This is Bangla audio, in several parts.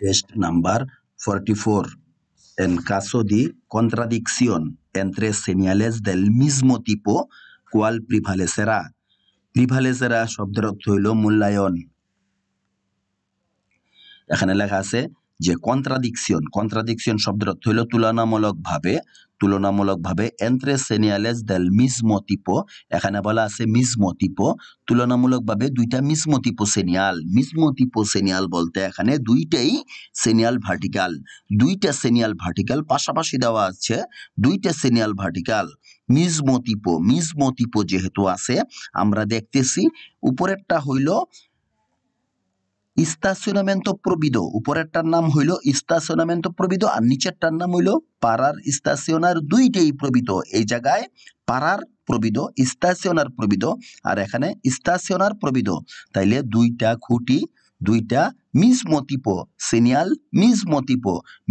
test number 44. En caso de contradicción entre señales del mismo tipo, ¿cuál prevalecerá? Privalecerá sobre la হইল মূল্যায়ন এখানে লেখা আছে যে কন্ট্রাডিকশন কন্ট্রাডিকশন শব্দের অর্থ হলো তুলনামূলকভাবে তুলনামূলকভাবে এন্ট্রে সেনিয়ালেস দেল মিস মতিপো এখানে বলা আছে মিসমো tipo তুলনামূলকভাবে দুইটা মিসমো সেনিয়াল মিসমো সেনিয়াল বলতে এখানে দুইটাই সেনিয়াল ভার্টিক্যাল দুইটা সেনিয়াল ভার্টিক্যাল পাশাপাশি দেওয়া আছে দুইটা সেনিয়াল ভার্টিক্যাল মিসমো মতিপো মিসমো মতিপো যেহেতু আছে আমরা দেখতেছি উপরেরটা হইল ইস্তাসনামেন্ট প্রবিদ উপরেরটার নাম হইল ইস্তাসনামেন্ট প্রবিদ আর নিচেরটার নাম হইল পাড়ার ইস্তাসিওনার দুইটাই প্রবিদ এই জায়গায় পাড়ার প্রবিদ ইস্তাসিওনার প্রবিদ আর এখানে ইস্তাসিওনার প্রবিদ তাইলে দুইটা খুঁটি দুইটা মিজমতিপ সিনিয়াল মিজমতিপ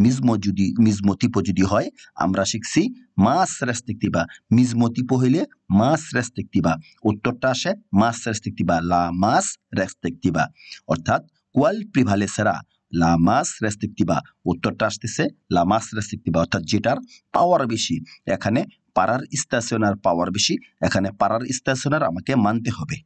মিজম যদি মিজমতিপ যদি হয় আমরা শিখছি মাস রেস্তেক্তিবা মিজমতিপ হইলে মাস রেস্তেক্তিবা উত্তরটা আসে মাস রেস্তেক্তিবা লা মাস রেস্তেক্তিবা অর্থাৎ কোয়াল প্রিভালেসেরা মাস রেস্তিক্তিবা উত্তরটা আসতেছে লা মাস রেস্তিক্তিবা অর্থাৎ যেটার পাওয়ার বেশি এখানে পাড়ার স্টেশনার পাওয়ার বেশি এখানে পাড়ার স্টেশনার আমাকে মানতে হবে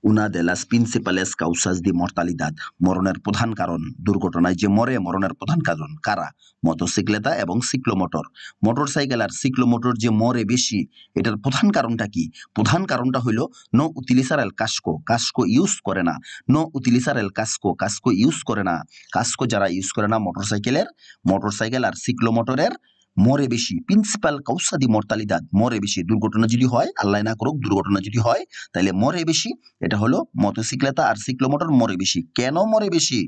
una de las principales causas de mortalidad মরণের প্রধান কারণ দুর্ঘটনায় যে মরে মরণের প্রধান কারণ কারা মোটরসাইকেলেতা এবং সিক্লোমোটর মোটরসাইকেল আর সিক্লোমোটর যে মরে বেশি এটার প্রধান কারণটা কি প্রধান কারণটা হইল নো উতিলিসার এল কাস্কো কাস্কো ইউজ করে না নো উতিলিসার এল কাস্কো কাস্কো ইউজ করে না কাস্কো যারা ইউজ করে না মোটরসাইকেলের মোটরসাইকেল আর সিক্লোমোটরের মরে বেশি প্রিন্সিপাল কৌসাদি মর্তালিদাদ মরে বেশি দুর্ঘটনা যদি হয় আল্লাহ না করুক দুর্ঘটনা যদি হয় তাহলে মরে বেশি এটা হলো মতোসিক্লেতা আর সিক্লোমোটর মরে বেশি কেন মরে বেশি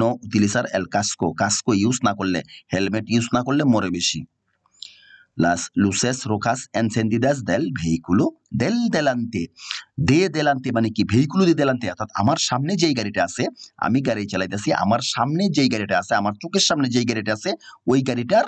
নো দিলিসার এল কাস্কো কাস্কো ইউজ না করলে হেলমেট ইউজ না করলে মরে বেশি las লুসেস রোকাস encendidas দেল ভেহিকুলো দেল দেলান্তে দে দেলান্তে মানে কি ভেহিকুলো দে দেলান্তে অর্থাৎ আমার সামনে যেই গাড়িটা আছে আমি গাড়ি চালাইতেছি আমার সামনে যেই গাড়িটা আছে আমার চোখের সামনে যেই গাড়িটা আছে ওই গাড়িটার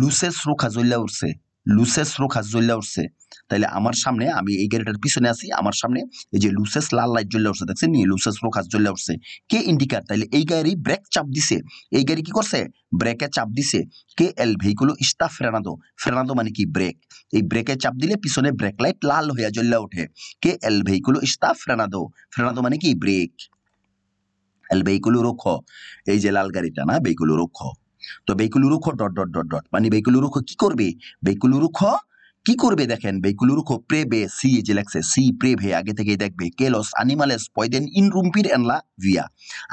লুসেস রোখা জ্বললা উঠছে লুসেস রোখা জ্বললা উঠছে তাহলে আমার সামনে আমি এই গাড়িটার পিছনে আছি আমার সামনে এই যে লুসেস লাল লাইট জ্বলে উঠছে দেখছেন নিয়ে লুসেস রোখাস জ্বলে উঠছে কে ইন্ডিকার তাহলে এই গাড়ি ব্রেক চাপ দিছে এই গাড়ি কি করছে ব্রেকে চাপ দিছে কে এল ভেহিকুল ইস্তা ফেরানাদো ফেরানাদো মানে কি ব্রেক এই ব্রেকে চাপ দিলে পিছনে ব্রেক লাইট লাল হইয়া জ্বলে উঠে কে এল ভেহিকুল ইস্তা ফেরানাদো ফেরানাদো মানে কি ব্রেক এল ভেহিকুল রক্ষ এই যে লাল গাড়িটা না ভেহিকুল রক্ষ তো বেকুলুরুখ ডট ডট ডট ডট মানে বেকুলুরুখ কি করবে বেকুলুরুখ কি করবে দেখেন vehículo preve si el si preve আগে থেকেই দেখবে কেলস los পয়দেন pueden irrumpir en la vía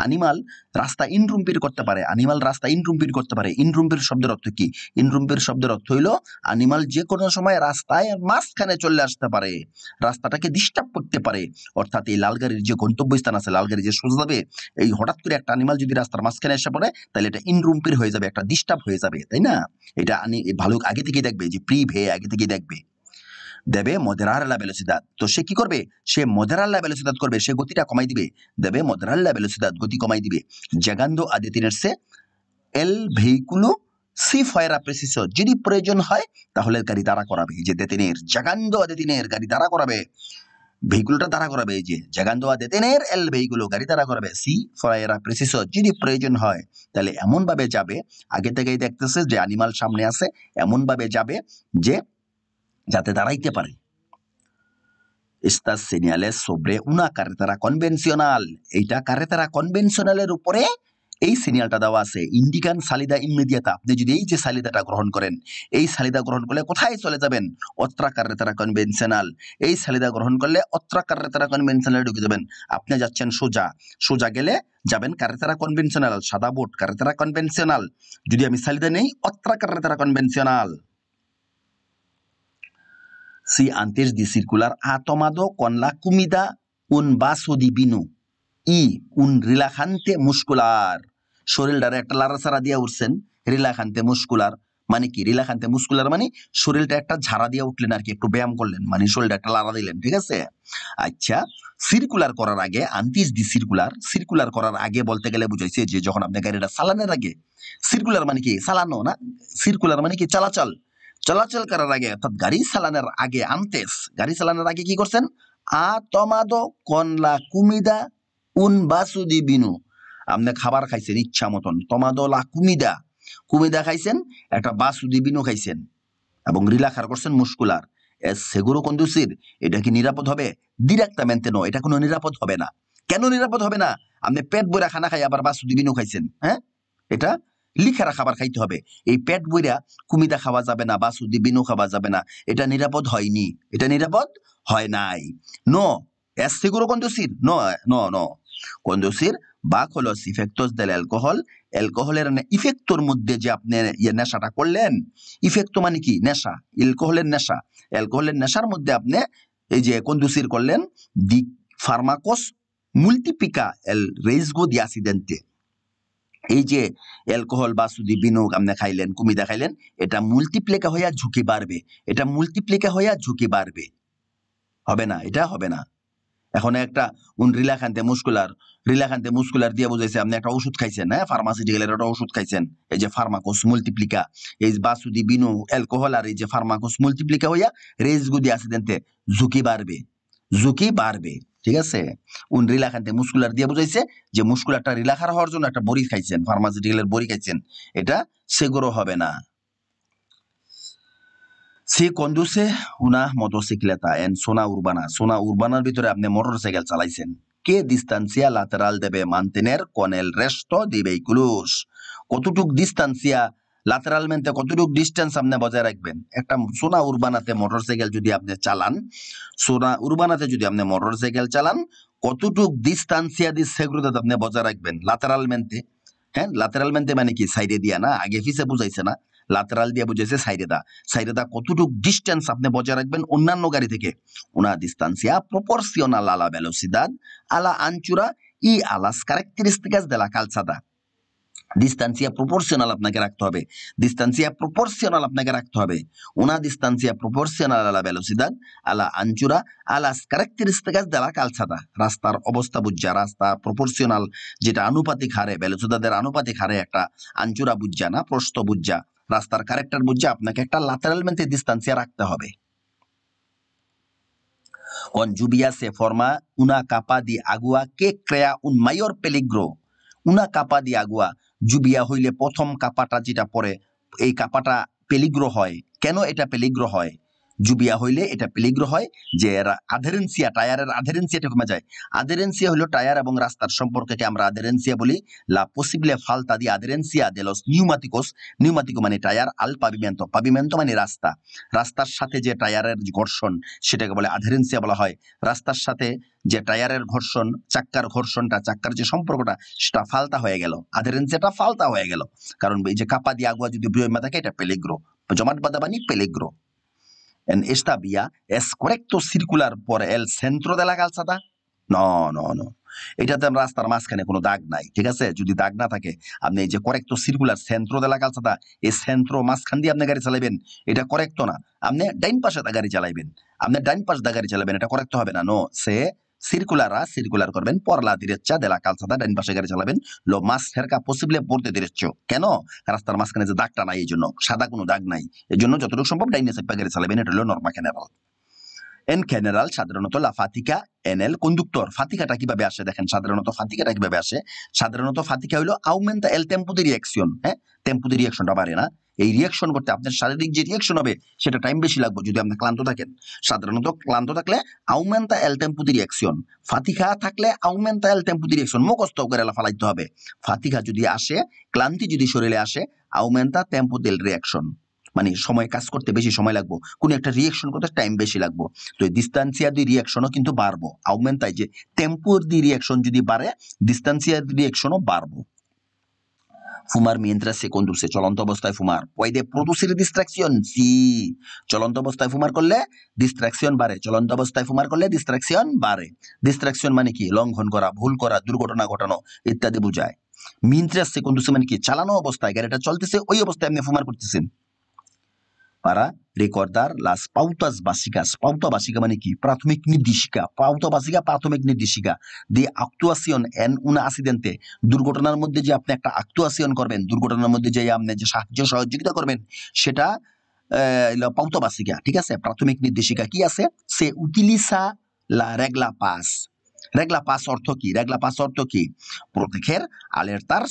animal রাস্তা ইনরুম্পির করতে পারে অ্যানিমাল রাস্তা ইনরুম্পির করতে পারে ইনরুম্পির শব্দের অর্থ কি ইনরুম্পির শব্দের অর্থ হইল অ্যানিমাল যে কোনো সময় রাস্তায় মাঝখানে চলে আসতে পারে রাস্তাটাকে ডিস্টার্ব করতে পারে অর্থাৎ এই লালগাড়ির যে গন্তব্যস্থান আছে লালগাড়ি যে সোজা যাবে এই হঠাৎ করে একটা অ্যানিমাল যদি রাস্তার মাঝখানে এসে পড়ে তাহলে এটা ইনরুম্পির হয়ে যাবে একটা ডিস্টার্ব হয়ে যাবে তাই না এটা ভালো আগে থেকেই দেখবে যে প্রি ভে আগে থেকেই দেখবে দেখবে দেবে মদেরাল্লা বেলোসিদাত তো সে কি করবে সে মদেরাল্লা বেলোসিদাত করবে সে গতিটা কমাই দিবে দেবে মদেরাল্লা বেলোসিদাত গতি কমাই দিবে জাগান্দো সে এল ভেহিকুলো সি ফয়রা প্রেসিস যদি প্রয়োজন হয় তাহলে গাড়ি দাঁড়া করাবে যে দেতিনের জাগান্দো আদিতিনের গাড়ি দাঁড়া করাবে ভেহিকুলটা দাঁড়া করাবে যে জাগান্দো আদিতিনের এল ভেহিকুলো গাড়ি দাঁড়া করাবে সি ফয়রা প্রেসিস যদি প্রয়োজন হয় তাহলে এমনভাবে যাবে আগে থেকেই দেখতেছে যে অ্যানিমাল সামনে আছে এমনভাবে যাবে যে যাতে দাঁড়াইতে পারে estas সিনিয়ালে sobre উনা কারেতারা কনভেনশনাল এইটা কারেতারা কনভেনশনালের উপরে এই সিনিয়ালটা দেওয়া আছে ইন্ডিকান সালিদা ইমিডিয়াতা আপনি যদি এই যে সালিদাটা গ্রহণ করেন এই সালিদা গ্রহণ করলে কোথায় চলে যাবেন অত্রাকারে তারা কনভেনশনাল এই সালিদা গ্রহণ করলে অত্রাকারে তারা কনভেনশনালে ঢুকে যাবেন আপনি যাচ্ছেন সোজা সোজা গেলে যাবেন কারেতারা কনভেনশনাল সাদা বোট কারেতারা কনভেনশনাল যদি আমি সালিদা নেই অত্রা তারা কনভেনশনাল si antes de circular ha tomado con la comida un vaso de vino y un relajante muscular শরীরটারে একটা লাড়াছাড়া দিয়ে উঠছেন খান্তে মুস্কুলার মানে কি রিলাখান্তে মুস্কুলার মানে শরীরটা একটা ঝাড়া দিয়ে উঠলেন আর কি একটু ব্যায়াম করলেন মানে শরীরটা একটা লাড়া দিলেন ঠিক আছে আচ্ছা সিরকুলার করার আগে আন্তিস দি সিরকুলার সিরকুলার করার আগে বলতে গেলে বুঝাইছে যে যখন আপনি গাড়িটা চালানোর আগে সিরকুলার মানে কি চালানো না সিরকুলার মানে কি চলাচল চলাচল করার আগে অর্থাৎ গাড়ি চালানোর আগে আনতেস গাড়ি চালানোর আগে কি করছেন আ তমাদো কনলা কুমিদা উন বাসুদি বিনু আপনি খাবার খাইছেন ইচ্ছা মতন তমাদো লা কুমিদা কুমিদা খাইছেন একটা বাসুদি বিনু খাইছেন এবং রিলাখার করছেন মুস্কুলার সেগুরো কন্দুসির এটা কি নিরাপদ হবে মেনতে মেনতেনো এটা কোনো নিরাপদ হবে না কেন নিরাপদ হবে না আপনি পেট বইরা খানা খাই আবার বাসুদি বিনু খাইছেন হ্যাঁ এটা লিখেরা খাবার খাইতে হবে এই পেট বইরা কুমিদা খাওয়া যাবে না বা সুদি বিনু খাওয়া যাবে না এটা নিরাপদ হয়নি এটা নিরাপদ হয় নাই নো es seguro কন্দুসির ন ন ন কন্দুসির bajo los ইফেক্টস দেল অ্যালকোহল অ্যালকোহলের ইফেক্টর মধ্যে যে আপনি ইয়ে নেশাটা করলেন ইফেক্ট মানে কি নেশা অ্যালকোহলের নেশা অ্যালকোহলের নেশার মধ্যে আপনি এই যে কন্দুসির করলেন দি ফার্মাকোস মুল্টিপিকা এল রেইসগো দিয়াসিডেন্টে এই যে অ্যালকোহল বা সুদি বিনোগ আপনি খাইলেন কুমিদা খাইলেন এটা মুলটিপ্লিকা হইয়া ঝুঁকি বাড়বে এটা মুলটিপ্লিকা হইয়া ঝুঁকি বাড়বে হবে না এটা হবে না এখন একটা উন রিলাখান্তে মুস্কুলার রিলাখান্তে মুস্কুলার দিয়ে বুঝাইছে আপনি একটা ওষুধ খাইছেন হ্যাঁ ফার্মাসিটিক্যালের একটা ওষুধ খাইছেন এই যে ফার্মাকোস মুলটিপ্লিকা এই বাসুদি বিনু অ্যালকোহল আর এই যে ফার্মাকোস মুলটিপ্লিকা হইয়া রেজগুদি আছে ঝুঁকি বাড়বে ঝুঁকি বাড়বে ঠিক আছে উন রিলাখান্তে মুসকুলার দিয়ে বুঝাইছে যে মুসকুলারটা রিলাখার হওয়ার জন্য একটা বড়ি খাইছেন ফার্মাসিউটিক্যালের বড়ি খাইছেন এটা সেগুলো হবে না সে কন্দুসে উনা মোটরসাইকেলটা এন্ড সোনা উরবানা সোনা উরবানার ভিতরে আপনি মোটরসাইকেল চালাইছেন কে ডিস্টান্সিয়া লাতেরাল দেবে মান্তেনের কনেল রেস্ট দিবে ইকুলুস কতটুক ডিস্টান্সিয়া লাতেরাল মেনতে কতটুকু ডিস্টেন্স আপনি বজায় রাখবেন একটা সোনা উরবানাতে মোটর সাইকেল যদি আপনি চালান সোনা উরবানাতে যদি আপনি মোটর সাইকেল চালান কতটুকু ডিস্টান্সিয়া দিস সেগুলোতে আপনি বজায় রাখবেন লাতেরাল হ্যাঁ লাতেরাল মানে কি সাইডে দিয়া না আগে ফিসে বুঝাইছে না লাতেরাল দিয়ে বুঝাইছে সাইরেদা সাইরেদা কতটুকু ডিস্টেন্স আপনি বজায় রাখবেন অন্যান্য গাড়ি থেকে ওনা ডিস্টান্সিয়া প্রপোর্সিওনাল আলা ভেলোসিদাদ আলা আনচুরা ই আলাস ক্যারেক্টারিস্টিকাস দেলা কালসাদা ডিস্টান্সিয়া প্রপোর্শনাল আপনাকে রাখতে হবে ডিস্টান্সিয়া প্রপোর্শনাল আপনাকে রাখতে হবে ওনা ডিস্টান্সিয়া প্রপোর্শনাল আলা ভেলোসিদাদ আলা আঞ্চুরা আলা ক্যারেক্টারিস্টিকাস দেলা কালছাদা রাস্তার অবস্থা বুঝা রাস্তা প্রপোর্শনাল যেটা আনুপাতিক হারে ভেলোসিদাদের আনুপাতিক হারে একটা আঞ্চুরা বুঝা না প্রস্থ বুঝা রাস্তার ক্যারেক্টার বুঝা আপনাকে একটা ল্যাটারাল মেন্টে ডিস্টান্সিয়া রাখতে হবে জুবিয়া সে forma উনা কাপা দি আগুয়া কে ক্রেয়া উন মাইয়র পেলিগ্রো উনা কাপা দি আগুয়া জুবিয়া হইলে প্রথম কাপাটা যেটা পরে এই কাপাটা পেলিগ্র হয় কেন এটা পেলিগ্র হয় জুবিয়া হইলে এটা পেলিগ্র হয় যে আধেরেন্সিয়া টায়ারের আধেরেন্সিয়াটা কমে যায় আধেরেন্সিয়া হলো টায়ার এবং রাস্তার সম্পর্ককে আমরা আধেরেন্সিয়া বলি লা পসিবলে ফালতা দি আধেরেন্সিয়া দেলস নিউমাতিকোস নিউমাতিকো মানে টায়ার আল পাবিমেন্ত পাবিমেন্ত মানে রাস্তা রাস্তার সাথে যে টায়ারের ঘর্ষণ সেটাকে বলে আধেরেন্সিয়া বলা হয় রাস্তার সাথে যে টায়ারের ঘর্ষণ চাক্কার ঘর্ষণটা চাক্কার যে সম্পর্কটা সেটা ফালতা হয়ে গেল আধেরেন্সিয়াটা ফালতা হয়ে গেল কারণ এই যে কাপা দিয়ে আগুয়া যদি বৃহমা থাকে এটা পেলেগ্রো জমাট বাদাবানি পেলেগ্রো en esta vía es correcto circular por el centro de la calzada? No, no, no. এটাতে রাস্তার মাঝখানে কোনো দাগ নাই ঠিক আছে যদি দাগ না থাকে আপনি যে করেক্ট সিরকুলার সেন্ট্র দেলা লাগাল সাদা এই সেন্ট্রো মাঝখান দিয়ে আপনি গাড়ি চালাবেন এটা করেক্ট না আপনি ডাইন পাশে গাড়ি চালাইবেন আপনি ডাইন পাশে গাড়ি চালাবেন এটা করেক্ট হবে না নো সে circular a circular করবেন পরলা দিচ্ছা দেলা কালসাদা ডাইন পাশে গাড়ি চালাবেন লো মাস হেরকা পসিবলে পড়তে দিচ্ছ কেন রাস্তার মাঝখানে যে দাগটা নাই এই জন্য সাদা কোনো দাগ নাই এই জন্য যতটুকু সম্ভব ডাইনে সাইপা গাড়ি চালাবেন এটা হলো নর্মা ক্যানেরাল এন ক্যানেরাল সাধারণত লাফাতিকা ফাতিকা এনএল কন্ডুক্টর ফাতিকাটা কিভাবে আসে দেখেন সাধারণত ফাতিকাটা কিভাবে আসে সাধারণত ফাতিকা হলো আউমেন্তা এল টেম্পুদি রিয়াকশন হ্যাঁ টেম্পুদি রিয়াকশনটা বাড়ে না এই রিয়াকশন করতে আপনার শারীরিক যে রিয়াকশন হবে সেটা টাইম বেশি লাগবে যদি আপনি ক্লান্ত থাকেন সাধারণত ক্লান্ত থাকলে আউমেন্তা এল টেম্পুতি রিয়াকশন ফাতিখা থাকলে আউমেন্তা এল টেম্পুতি রিয়াকশন মুখস্থ করে ফালাইতে হবে ফাতিখা যদি আসে ক্লান্তি যদি শরীরে আসে আউমেন্তা টেম্পুদেল রিয়াকশন মানে সময় কাজ করতে বেশি সময় লাগবো কোনো একটা রিয়াকশন করতে টাইম বেশি লাগবো তো ডিস্টান্সিয়া দি রিয়াকশনও কিন্তু বাড়বো আউমেন্তায় যে টেম্পুর দি রিয়াকশন যদি বাড়ে ডিস্টান্সিয়া রিয়াকশনও বাড়বো fumar mientras se conduce, চলন্ত অবস্থায় ফumar puede producir distracción sí চলন্ত অবস্থায় fumar করলে ডিস্ট্রাকশন বাড়ে চলন্ত অবস্থায় fumar করলে distraction বাড়ে distraction মানে কি লঙ্ঘন করা ভুল করা দুর্ঘটনা ঘটানো ইত্যাদি বোঝায় মিন্ত্রাস সে কন্ডুসে মানে কি চালানো অবস্থায় গাড়িটা চলতেছে ওই অবস্থায় আপনি ফুমার করতেছেন para recordar las pautas básicas. Pauta básica মানে কি প্রাথমিক নির্দেশিকা pauta básica প্রাথমিক নির্দেশিকা দি actuación en una accidente দুর্ঘটনার মধ্যে যে আপনি একটা actuación করবেন দুর্ঘটনার মধ্যে যে আপনি যে সাহায্য সহযোগিতা করবেন সেটা pauta básica ঠিক আছে প্রাথমিক নির্দেশিকা কি আছে সে utiliza la regla paz রেগলা পাস অর্থ কি রেগলা পাস অর্থ কি প্রত্যেকের আলের তার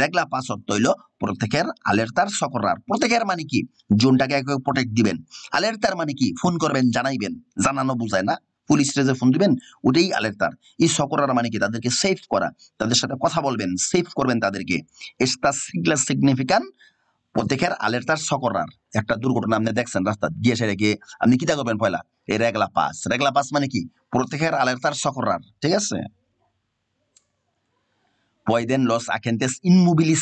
রেগলা পাস অর্থ হইল প্রত্যেকের আলের তার প্রত্যেকের মানে কি জোনটাকে একে প্রোটেক্ট দিবেন আলের তার মানে কি ফোন করবেন জানাইবেন জানানো বুঝায় না পুলিশ রেজে ফোন দিবেন ওটাই আলের তার এই সকরার মানে কি তাদেরকে সেফ করা তাদের সাথে কথা বলবেন সেফ করবেন তাদেরকে এস্তা সিগলা সিগনিফিকান্ট প্রত্যেকের আলের তার সকরার একটা দুর্ঘটনা আপনি দেখছেন রাস্তা গিয়ে সেরে গিয়ে আপনি কিতা করবেন পয়লা এই রেগলা পাস রেগলা পাস মানে কি প্রত্যেকের আলের তার সকরার ঠিক আছে পয়দেন লস আকেন্টেস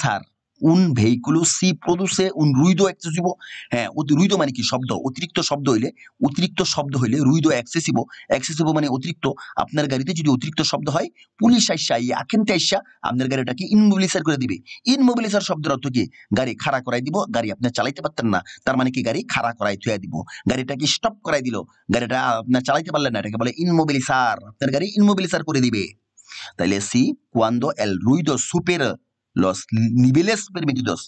সার উন ভেহিকুলো সি প্রদুষে উন রুইদো অ্যাক্সেসিবো হ্যাঁ রুইদো মানে কি শব্দ অতিরিক্ত শব্দ হইলে অতিরিক্ত শব্দ হইলে রুইদো অ্যাক্সেসিবো অ্যাক্সেসিবো মানে অতিরিক্ত আপনার গাড়িতে যদি অতিরিক্ত শব্দ হয় পুলিশ আইসা ইয়ে আখেনতে আইসা আপনার গাড়িটাকে ইনমোবিলাইসার করে দিবে ইনমোবিলাইসার শব্দের অর্থ কি গাড়ি খাড়া করাই দিব গাড়ি আপনার চালাইতে পারতেন না তার মানে কি গাড়ি খাড়া করাই থুয়া দিব গাড়িটাকে স্টপ করাই দিল গাড়িটা আপনার চালাইতে পারলেন না এটাকে বলে ইনমোবিলাইসার আপনার গাড়ি ইনমোবিলাইসার করে দিবে তাহলে সি cuando এল রুইদো সুপের লস নিবেলেস পেরমিটিডস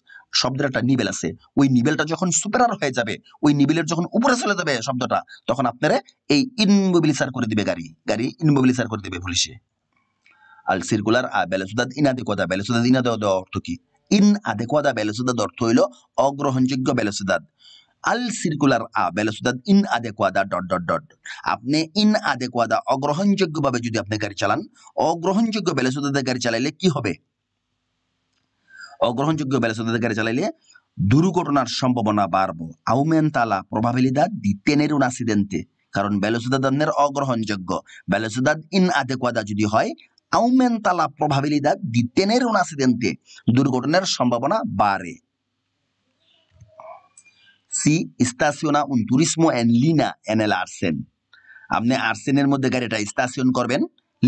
একটা নিবেল আছে ওই নিবেলটা যখন সুপেরার হয়ে যাবে ওই নিবেলের যখন উপরে চলে যাবে শব্দটা তখন আপনারা এই ইনমোবিলিসার করে দিবে গাড়ি গাড়ি ইনমোবিলিসার করে দিবে পুলিশে আল সিরকুলার আ বেলেসুদাদ ইনাদেকোয়াদা বেলেসুদাদ ইনাদেওয়া দেওয়া অর্থ কি ইন আদে আদেকোয়াদা বেলেসুদাদ অর্থ হইল অগ্রহণযোগ্য বেলেসুদাদ আল সিরকুলার আ বেলেসুদাদ ইন আদে আদেকোয়াদা ডট ডট ডট আপনি ইন আদে আদেকোয়াদা অগ্রহণযোগ্যভাবে যদি আপনি গাড়ি চালান অগ্রহণযোগ্য বেলেসুদাদে গাড়ি চালাইলে কি হবে অগ্রহণযোগ্য ভেলোসিদাদের গাড়ি চালাইলে দুর্ঘটনার সম্ভাবনা বাড়বো আউমেনতালা প্রভাবিলিদাদ দি তেনের উনাসিডেন্টে কারণ ভেলোসিদাদানের অগ্রহণযোগ্য বেলসুদাদ ইন আদেকুয়াদা যদি হয় আউমেনতালা প্রভাবিলিদাদ দি তেনের উনাসিডেন্টে দুর্ঘটনার সম্ভাবনা বাড়ে সি স্টাসিওনা উন তুরিসমো অ্যান্ড লিনা এনএল আর্সেন আপনি আর্সেনের মধ্যে গাড়িটা স্টাসিয়ন করবেন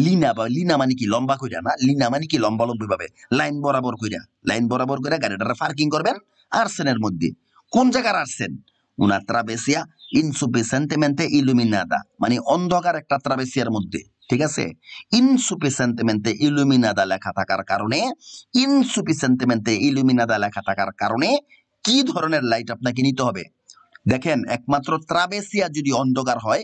লিনা বা লিনা মানে কি লম্বা কইরা না লিনা মানে কি লম্বা লম্বি ভাবে লাইন বরাবর কইরা লাইন বরাবর কইরা গাড়িটা পার্কিং করবেন আর্সেনের মধ্যে কোন জায়গার আর্সেন উনা ট্রাভেসিয়া ইনসুপিসেন্টেমেন্টে ইলুমিনাদা মানে অন্ধকার একটা ট্রাভেসিয়ার মধ্যে ঠিক আছে ইনসুপিসেন্টেমেন্টে ইলুমিনাদা লেখা থাকার কারণে ইনসুপিসেন্টেমেন্টে ইলুমিনাদা লেখা থাকার কারণে কি ধরনের লাইট আপনাকে নিতে হবে দেখেন একমাত্র ট্রাভেসিয়া যদি অন্ধকার হয়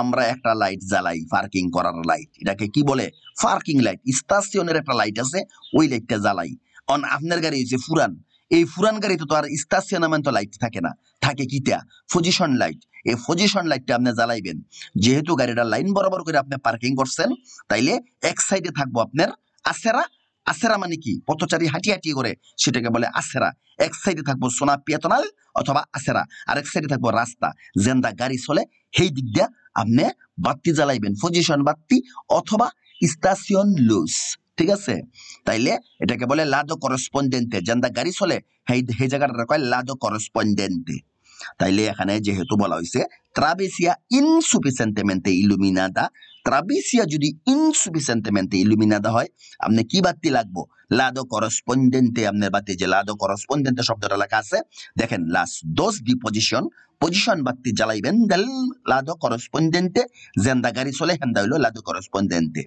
আমরা একটা লাইট জ্বালাই পার্কিং করার লাইট এটাকে কি বলে পার্কিং লাইট স্টাশনের একটা লাইট আছে ওই লাইটটা জ্বালাই অন আপনার গাড়ি হয়েছে ফুরান এই ফুরান গাড়িতে তো আর স্টেশনামেন তো লাইট থাকে না থাকে কিটা পজিশন লাইট এই পজিশন লাইটটা আপনি জ্বালাইবেন যেহেতু গাড়িটা লাইন বরাবর করে আপনি পার্কিং করছেন তাইলে এক সাইডে থাকবো আপনার আসেরা আসেরা মানে কি পথচারী হাঁটি হাঁটি করে সেটাকে বলে আসেরা এক সাইডে থাকবো সোনা পিয়াতনাল অথবা আসেরা আর এক সাইডে থাকবো রাস্তা জেন্দা গাড়ি চলে সেই দিক দিয়া আপনি বাত্তি জ্বালাইবেন পজিশন বাত্তি অথবা স্টেশন লুজ ঠিক আছে তাইলে এটাকে বলে লাদো করসপন্ডেন্টে যেন্দা গাড়ি চলে সেই সেই জায়গাটা কয় লাদো করসপন্ডেন্টে তাইলে এখানে যেহেতু বলা হয়েছে travesía ইনসুফিসিয়েন্টেমেন্টে ইলুমিনাদা ট্রাভিসিয়া যদি ইনসুফিসিয়েন্টেমেন্টে ইলুমিনাদা হয় আপনি কি বাতি লাগবো লাদো করসপন্ডেন্টে আপনার বাতি যে লাদো করসপন্ডেন্টে শব্দটা লেখা আছে দেখেন লাস্ট দোষ দি পজিশন পজিশন বাতি জ্বালাইবেন দেল লাদো করসপন্ডেন্টে জেন্দা গাড়ি চলে হেন্দা হইলো লাদো করসপন্ডেন্টে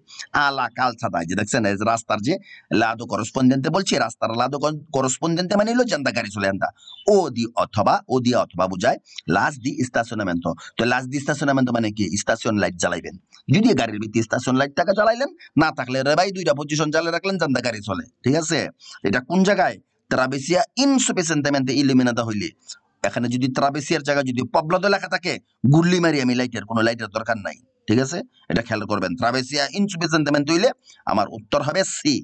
আলা কাল কালছাদা যে দেখছেন রাস্তার যে লাদো করসপন্ডেন্টে বলছি রাস্তার লাদো করসপন্ডেন্টে মানে হইলো জেন্দা গাড়ি চলে হেন্দা ও দি অথবা ও দিয়া অথবা বোঝায় লাস দি ইস্তাসনামেন্ট তো লাস্ট দিয়ে স্টেশনে মানে কি স্টেশন লাইট জ্বালাইবেন যদি গাড়ির ভিত্তি স্টেশন লাইট টাকা জ্বালাইলেন না থাকলে রে ভাই দুইটা পজিশন জ্বালিয়ে রাখলেন জানতে গাড়ি চলে ঠিক আছে এটা কোন জায়গায় ট্রাভেসিয়া ইনসুফিসিয়েন্টে ইলিমিনাতে হইলে এখানে যদি ট্রাভেসিয়ার জায়গায় যদি পবলদ লেখা থাকে গুল্লি মারি আমি লাইটের কোনো লাইটের দরকার নাই ঠিক আছে এটা খেয়াল করবেন ট্রাভেসিয়া ইনসুফিসিয়েন্টে হইলে আমার উত্তর হবে সি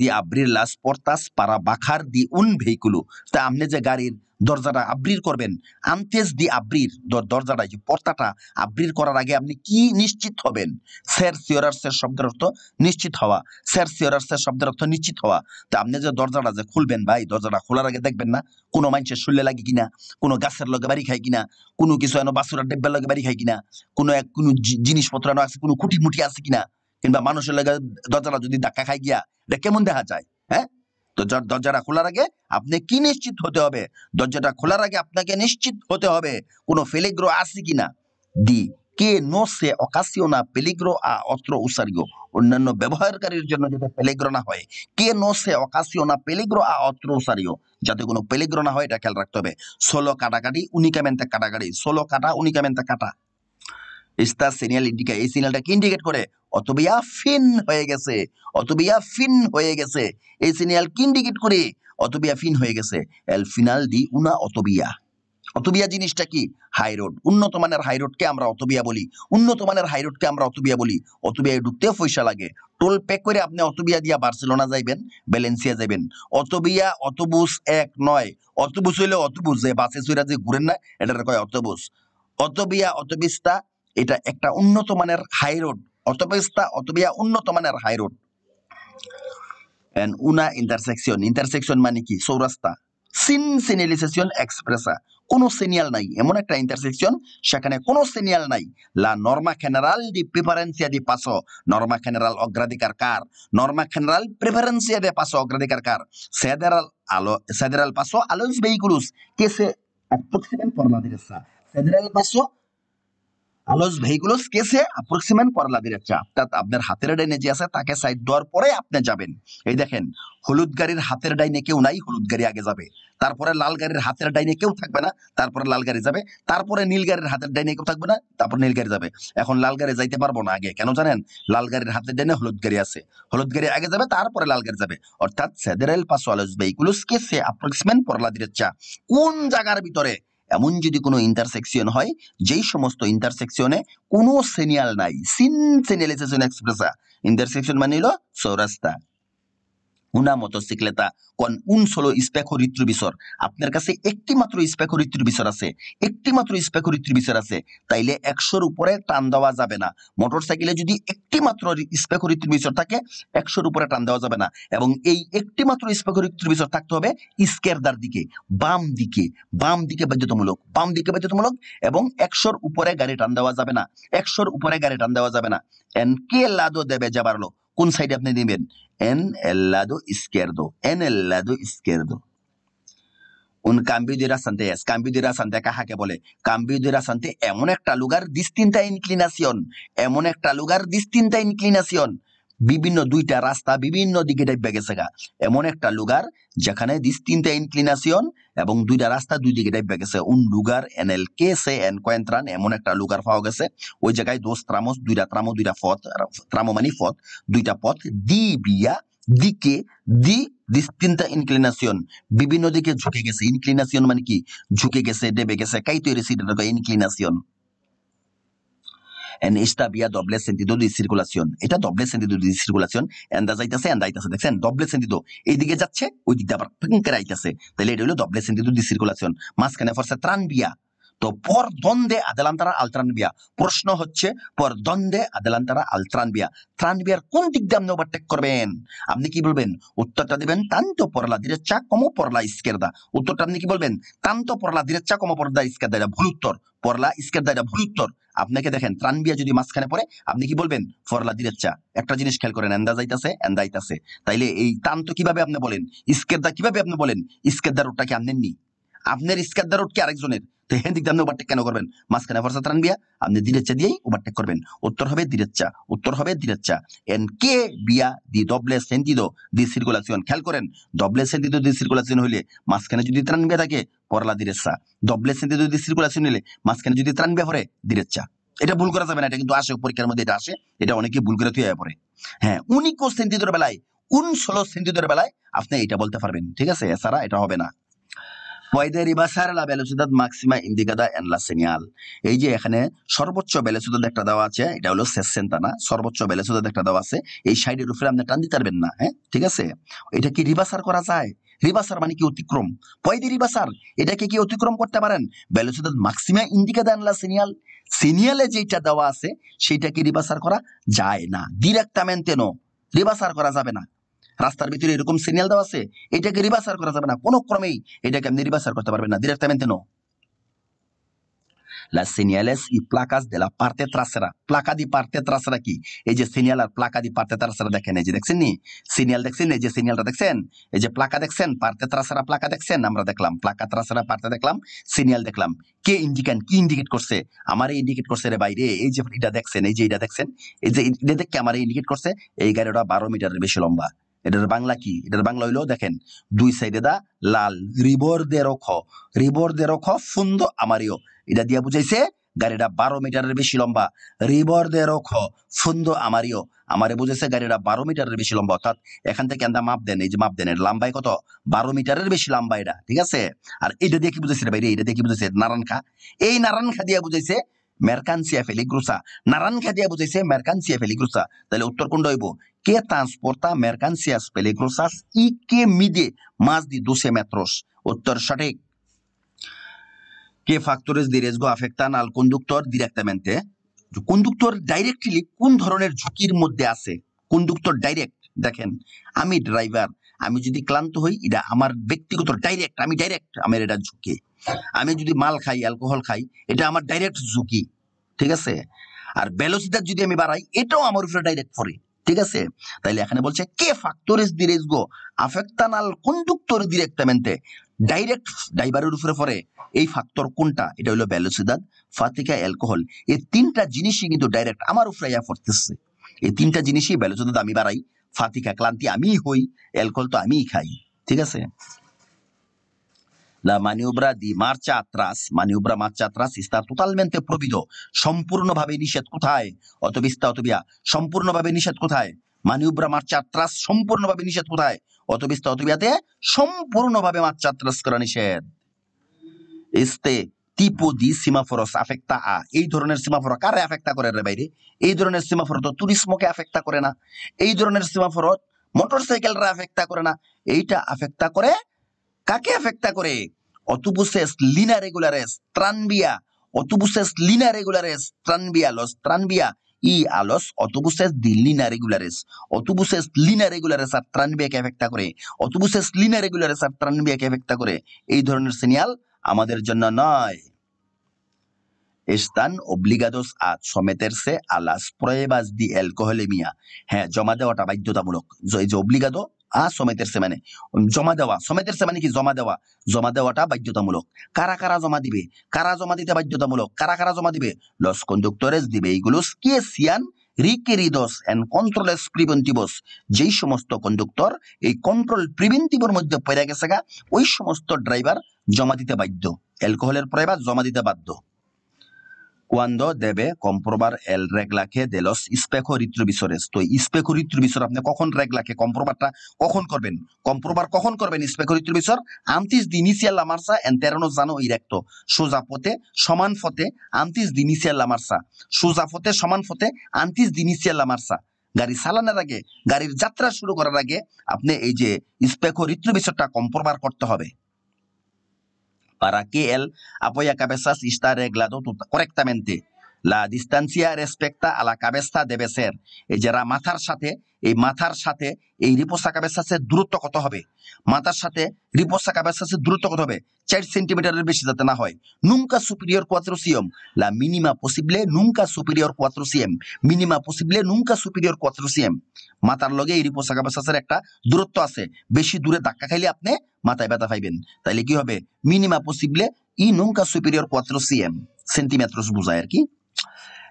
দি আব্রির লাস পর্তাস পারা বাখার দি উন un তা আপনি যে গাড়ির দরজাটা আব্রির করবেন আনতেজ দি আব্রির দরজাটা যে পর্দাটা আব্রির করার আগে আপনি কি নিশ্চিত হবেন স্যার সিওরার্সের শব্দের অর্থ নিশ্চিত হওয়া স্যার সিওরার্সের শব্দের অর্থ নিশ্চিত হওয়া তো আপনি যে দরজাটা যে খুলবেন ভাই দরজাটা খোলার আগে দেখবেন না কোনো মানুষের শুলে লাগে কিনা কোনো গাছের লগে বাড়ি খায় কিনা কোনো কিছু এনো বাসুরার ডেব্বার লগে বাড়ি খায় কিনা কোনো এক কোনো জিনিসপত্র এনো আছে কোনো খুঁটি মুটি আছে কিনা কিংবা মানুষের লগে দরজাটা যদি ধাক্কা খাই গিয়া এটা কেমন দেখা যায় হ্যাঁ দরজাটা খোলার আগে আপনি কি নিশ্চিত হতে হবে দরজাটা খোলার আগে আপনাকে নিশ্চিত হতে হবে কোনো ফেলিগ্রো আছে কিনা দি কে নো সে অকাসিও না পেলিগ্রো আ অস্ত্র উৎসার্গ অন্যান্য ব্যবহারকারীর জন্য যাতে পেলিগ্রো না হয় কে নো সে অকাসিও না পেলিগ্রো আ অস্ত্র উৎসারিও যাতে কোনো পেলিগ্রো না হয় এটা খেয়াল রাখতে হবে ষোলো কাটাকাটি উনিকামেন্তে কাটাকাটি ষোলো কাটা উনিকামেন্তা কাটা ইস্তা সিনিয়াল ইন্ডিকা এই সিনিয়ালটা কি ইন্ডিকেট করে অতবিয়া ফিন হয়ে গেছে অতবিয়া ফিন হয়ে গেছে এই সিনিয়াল কিন্ডিকেট করে অতবিয়া ফিন হয়ে গেছে এল ফিনাল ডি উনা অতবিয়া অতবিয়া জিনিসটা কি হাই রোড উন্নত মানের হাই রোডকে আমরা অতবিয়া বলি উন্নত মানের হাই রোডকে আমরা অতবিয়া বলি অতবিয়ায় ঢুকতে পয়সা লাগে টোল পে করে আপনি অতবিয়া দিয়া বার্সেলোনা যাইবেন ব্যালেন্সিয়া যাইবেন অতবিয়া অতবুস এক নয় অতবুস হইলে অতবুস যে বাসে চুরা যে ঘুরেন না এটা কয় অতবুস অতবিয়া অতবিস্তা এটা একটা উন্নত মানের high road Autopista o un notomaner road. En una intersección, intersección maniquí, surasta. Sin señalización expresa, uno señal En una intersección, ya uno no nai La norma general de preferencia de paso, norma general agradecer car, norma general preferencia de paso gradicar car. Federal, alo, federal paso a los vehículos que se por la derecha. Federal paso. a los vehículos que se aproximen por la derecha আপনার হাতের ডাইনে যে আছে তাকে সাইড দেওয়ার পরে আপনি যাবেন এই দেখেন হলুদ গাড়ির হাতের ডাইনে কেউ নাই হলুদ গাড়ি আগে যাবে তারপরে লাল গাড়ির হাতের ডাইনে কেউ থাকবে না তারপরে লাল গাড়ি যাবে তারপরে নীল গাড়ির হাতের ডাইনে কেউ থাকবে না তারপর নীল গাড়ি যাবে এখন লাল গাড়ি যাইতে পারবো না আগে কেন জানেন লাল গাড়ির হাতের ডাইনে হলুদ গাড়ি আছে হলুদ গাড়ি আগে যাবে তারপরে লাল গাড়ি যাবে অর্থাৎ সেদেরেল পাশো আলোচ বেইকুলুসকে সে অ্যাপ্রক্সিমেন্ট পরলা চা কোন জায়গার ভিতরে এমন যদি কোনো ইন্টারসেকশন হয় যেই সমস্ত ইন্টারসেকশনে কোনো সিনিয়াল নাই সিন সিনিয়ালাইজেশন এক্সপ্রেসা ইন্টারসেকশন মানে হলো চৌরাস্তা হুনা মতোসিক্লেতা কন উন সোলো ইস্পেখো ঋতু বিসর আপনার কাছে একটি মাত্র ইস্পেখো ঋতু বিসর আছে একটি মাত্র ইস্পেখো ঋতু বিসর আছে তাইলে একশোর উপরে টান দেওয়া যাবে না মোটর সাইকেলে যদি একটি মাত্র ইস্পেখো ঋতু বিসর থাকে একশোর উপরে টান দেওয়া যাবে না এবং এই একটি মাত্র ইস্পেখো ঋতু বিসর থাকতে হবে স্কেরদার দিকে বাম দিকে বাম দিকে বাধ্যতামূলক বাম দিকে বাধ্যতামূলক এবং একশোর উপরে গাড়ি টান দেওয়া যাবে না একশোর উপরে গাড়ি টান দেওয়া যাবে না এন কে লাদো দেবে যাবার লোক কোন সাইডে আপনি নেবেন এন এল্লাদো দো এন এল্লাদো স্কেরদো উন কাম্বিউদেরা সান্তে এস কাম্বিউদেরা সান্তে কাহাকে বলে কাম্বিউদেরা সান্তে এমন একটা লুগার দিস্তিনটা ইনক্লিনাসিয়ন এমন একটা লুগার দিস্তিনটা ইনক্লিনাসিয়ন Bibino, no rasta, no dude rasta, no lugar, jacane distinta dude rasta, que hay rasta, no dude un lugar en el no dude rasta, no dude rasta, no dude dos tramos, dude tramo no fort, rasta, no duita pot no dude rasta, no dude rasta, no no dude rasta, no dude rasta, no dude rasta, and esta vía doble sentido de circulación এটা doble sentido de circulación and যাইতাছে and আইতাছে দেখছেন doble sentido এইদিকে যাচ্ছে ওই দিকটা আবার ফিঙ্কার আইতাছে তাহলে এটা হলো doble sentido de circulación মাঝখানে ফরসে ত্রাণ বিয়া তো পর দ্বন্দ্বে আদালান্তারা আলত্রানবিয়া প্রশ্ন হচ্ছে পর দ্বন্দ্বে আদালান্তারা আলত্রানবিয়া ত্রানবিয়ার কোন দিক দিয়ে আপনি ওভারটেক করবেন আপনি কি বলবেন উত্তরটা দিবেন তান্ত পরলা ধীরে চা কমো পরলা ইস্কেরদা উত্তরটা আপনি কি বলবেন তান্ত পরলা ধীরে চা কমো পরদা ইস্কেরদা এটা ভুল উত্তর পরলা ইস্কেরদা এটা ভুল উত্তর আপনাকে দেখেন ত্রানবিয়া যদি মাঝখানে পড়ে আপনি কি বলবেন ফরলা দিরেচ্চা একটা জিনিস খেয়াল করেন এন্দা যাইতেছে এন্দা তাইলে এই তান তো কিভাবে আপনি বলেন ইস্কেরদা কিভাবে আপনি বলেন ইস্কেরদা রোডটা কি আনেননি আপনার স্কাদ্দার রোড কি আরেকজনের তো হেন দিক আপনি ওভারটেক কেন করবেন মাঝখানে ফরসাত রান বিয়া আপনি দিরেচ্ছা দিয়েই ওভারটেক করবেন উত্তর হবে দিরেচ্ছা উত্তর হবে দিরেচ্ছা এন কে বিয়া দি ডবলে সেন্টিদ দি সিরকুলাসিয়ন খেয়াল করেন ডবলে সেন্টিদ দি সিরকুলাসিয়ন হইলে মাঝখানে যদি ত্রাণ বিয়া থাকে পরলা দিরেচ্ছা ডবলে সেন্টিদ দি সিরকুলাসিয়ন হইলে মাঝখানে যদি ত্রাণ বিয়া হরে দিরেচ্ছা এটা ভুল করা যাবে না এটা কিন্তু আসে পরীক্ষার মধ্যে এটা আসে এটা অনেকে ভুল করে তুই পড়ে হ্যাঁ উনি উনিকোষ সেন্টিদের বেলায় কোন উনষোলো সেন্টিদের বেলায় আপনি এটা বলতে পারবেন ঠিক আছে এছাড়া এটা হবে না ওয়াইদে রিভার্সার লা ভেলোসিদাদ ম্যাক্সিমা ইন্ডিকাদা এন লা সিনিয়াল এই যে এখানে সর্বোচ্চ ভেলোসিদাদ একটা দেওয়া আছে এটা হলো সেসেন্তা না সর্বোচ্চ ভেলোসিদাদ একটা দেওয়া আছে এই সাইডের উপরে আপনি টান দিতে পারবেন না হ্যাঁ ঠিক আছে এটা কি রিভার্সার করা যায় রিভার্সার মানে কি অতিক্রম পয়দি রিভার্সার এটাকে কি অতিক্রম করতে পারেন ভেলোসিদাদ ম্যাক্সিমা ইন্ডিকাদা এন লা সিনিয়াল সিগন্যালে যেটা দেওয়া আছে সেইটা কি রিভার্সার করা যায় না নো রিভার্সার করা যাবে না রাস্তার ভিতরে এরকম সিগন্যাল দেওয়া আছে এটাকে রিভার্সার করা যাবে না কোনো ক্রমেই এটাকে আপনি রিভার্সার করতে পারবেন না ডিরেক্টamente নো las señales y placas কি এই যে আর দেখেন এই যে দেখছেন নি দেখছেন এই যে সিগন্যালটা দেখছেন এই যে প্লাকা দেখছেন দেখছেন আমরা দেখলাম প্লাকা trasera parte দেখলাম সিনিয়াল দেখলাম কে ইন্ডিকেন কি ইন্ডিকেট করছে আমার ইন্ডিকেট করছে রে বাইরে এই যে এটা দেখছেন এই যে এটা দেখছেন এই যে এটা দেখে আমার ইন্ডিকেট করছে এই গাড়িটা বারো মিটারের বেশি লম্বা এটার বাংলা কি এটার বাংলা হইলেও দেখেন দুই সাইডে দা লাল রিবর দে রখ রিবর দে রখ ফুন্দ আমারিও এটা দিয়া বুঝাইছে গাড়িটা বারো মিটারের বেশি লম্বা রিবর দে রখ ফুন্দ আমারিও আমারে বুঝেছে গাড়িটা বারো মিটারের বেশি লম্বা অর্থাৎ এখান থেকে আমরা মাপ দেন এই যে মাপ দেন এর লম্বাই কত বারো মিটারের বেশি লম্বা এটা ঠিক আছে আর এটা দিয়ে কি বুঝেছে ভাই এটা দিয়ে কি বুঝেছে নারায়ণ খা এই নারায়ণ খা দিয়ে বুঝেছে মেরকানসিয়া ফেলিগ্রুসা নারানখা দিয়া বুঝাইছে মেরকানসিয়া ফেলিগ্রুসা তাহলে উত্তর কোনটা হইব কে ট্রান্সপোর্তা মেরকানসিয়াস ফেলিগ্রুসাস ই কে মিদে মাছ দি দুসে মেত্রস উত্তর সঠিক কে ফাক্টরেস দিরেজগো আফেক্তান আল কন্ডুক্টর ডিরেক্টামেন্টে কন্ডুক্টর ডাইরেক্টলি কোন ধরনের ঝুঁকির মধ্যে আছে কন্ডুক্টর ডাইরেক্ট দেখেন আমি ড্রাইভার আমি যদি ক্লান্ত হই এটা আমার ব্যক্তিগত ডাইরেক্ট আমি ডাইরেক্ট আমার এটা ঝুঁকি আমি যদি মাল খাই অ্যালকোহল খাই এটা আমার ডাইরেক্ট ঝুঁকি ঠিক আছে আর ভেলোসিটা যদি আমি বাড়াই এটাও আমার উপরে ডাইরেক্ট পড়ে ঠিক আছে তাইলে এখানে বলছে কে ফ্যাক্টরিস দিরেজ গো আফেক্তানাল কন্ডুক্টর ডিরেক্টামেন্টে ডাইরেক্ট ড্রাইভারের উপরে পড়ে এই ফ্যাক্টর কোনটা এটা হলো ভ্যালোসিদাদ ফাতিকা অ্যালকোহল এই তিনটা জিনিসই কিন্তু ডাইরেক্ট আমার উপরে ইয়া পড়তেছে এই তিনটা জিনিসই ভ্যালোসিদাদ আমি বাড়াই ফাতিকা ক্লান্তি আমিই হই অ্যালকোহল তো আমিই খাই ঠিক আছে La maniobra di marcha atrás, maniobra marcha atrás está totalmente prohibido. সম্পূর্ণভাবে নিষেধ কোথায়? অতবিস্তা অতবিয়া সম্পূর্ণভাবে নিষেধ কোথায়? মানিউব্রা মার্চাত্রাস সম্পূর্ণভাবে নিষেধ কোথায়? অতবিস্তা অতবিয়াতে সম্পূর্ণভাবে মার্চাত্রাস করা নিষেধ। ইস্তে tipo di সিমাফোরস আফেক্টা আ এই ধরনের সিমাফোর কারে আফেক্টা করে রে বাইরে এই ধরনের সিমাফোর তো টুরিসমকে আফেক্টা করে না এই ধরনের সিমাফোর মোটরসাইকেলরা আফেক্টা করে না এইটা আফেক্টা করে কাকে এফেক্টা করে অতুবুসেস লিনা রেগুলারেস ট্রানবিয়া অতুবুসেস লিনা রেগুলারেস ত্রানবিয়া লস ত্রানবিয়া ই আলস los দি লিনা রেগুলারেস regulares. লিনা রেগুলারেস regulares আর ত্রাণবিয়াকে এফেক্টা করে autobuses লিনা রেগুলারেস আর ত্রাণবিয়াকে এফেক্টা করে এই ধরনের সিনিয়াল আমাদের জন্য নয় están obligados a someterse a las pruebas de অ্যালকোহলেমিয়া হ্যাঁ জমা দেওয়াটা বাধ্যতামূলক এই যে অব্লিগাদো আ সমেতেরছে মানে জমা দেওয়া সমেতেরছে মানে কি জমা দেওয়া জমা দেওয়াটা বাধ্যতামূলক কারা কারা জমা দিবে কারা জমা দিতে বাধ্যতামূলক কারা কারা জমা দিবে লস কন্ডাক্টরেস দিবে এইগুলো কে সিয়ান রিকেরিদস অ্যান্ড কন্ট্রোলেস প্রিভেন্টিভস যেই সমস্ত কন্ডাক্টর এই কন্ট্রোল প্রিভেন্টিভের মধ্যে পড়ে গেছে গা ওই সমস্ত ড্রাইভার জমা দিতে বাধ্য অ্যালকোহলের প্রয়োগ জমা দিতে বাধ্য cuando debe comprobar el regla que de los especoritrovizores তো স্পেকোরিট্রোভিসর আপনি কখন রেগলাকে কম্প্রোবারটা কখন করবেন কম্প্রোবার কখন করবেন স্পেকোরিট্রোভিসর আন্তিস দিনিসিয়াল লামারসা এন্তেরানো জানো ইরেক্টো সোজা পথে সমান ফতে আন্তিস দিনিসিয়াল লামারসা সোজা ফতে সমান ফতে আন্তিস দিনিসিয়াল লামারসা গাড়ি চালানোর আগে গাড়ির যাত্রা শুরু করার আগে আপনি এই যে স্পেকোরিট্রোভিসরটা কম্প্রোবার করতে হবে para que él apoya cabezas y está arreglado tota-, correctamente. লা দিস্তান্সিয়া এই যারা মাথার সাথে এই মাথার সাথে এই রিপোসা কাবেসাসের দূরত্ব কত হবে মাথার সাথে রিপোসা কাবেসাসের দূরত্ব কত হবে চার সেন্টিমিটারের বেশি যাতে না হয় সুপিরিয়র কোয়াত্রোসিয়াম লা মিনিমা পসিবলে সুপিরিয়র কোয়াত্রোসিয়াম মিনিমা পসিবলে সুপিরিয়র কোয়াত্রোসিয়াম মাথার লগে এই রিপোসা কাবেসাসের একটা দূরত্ব আছে বেশি দূরে ধাক্কা খাইলে আপনি মাথায় ব্যথা পাইবেন তাইলে কি হবে মিনিমা পসিবলে ই নুঙ্কা সুপিরিয়র কোয়াত্রোসিয়াম সেন্টিমেট্রোস বুঝায় আর কি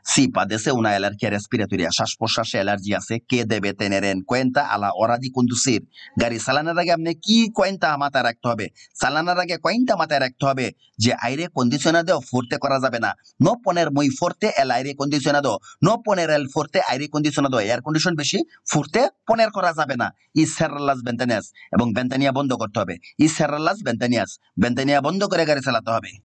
Si padece una alergia respiratoria, শ্বাস প্রশ্বাসে অ্যালার্জি আছে কে দেবে তেনের কোয়েন্তা আলা অরাজি কুন্দুসির গাড়ি চালানোর আগে আপনি কি কোয়েন্তা মাথায় রাখতে হবে চালানোর আগে কোয়েন্তা মাথায় রাখতে হবে যে আইরে কন্ডিশনার দেও ফোরতে করা যাবে না নো পনের মই ফোরতে এল আইরে কন্ডিশনার দো নো পনের এল ফোরতে আইরে কন্ডিশনার দো এয়ার কন্ডিশন বেশি ফোরতে পনের করা যাবে না ই সেরাল্লাস বেন্তানিয়াস এবং বেন্তানিয়া বন্ধ করতে হবে ই সেরাল্লাস বেন্তানিয়াস বেন্তানিয়া বন্ধ করে গাড়ি চালাতে হবে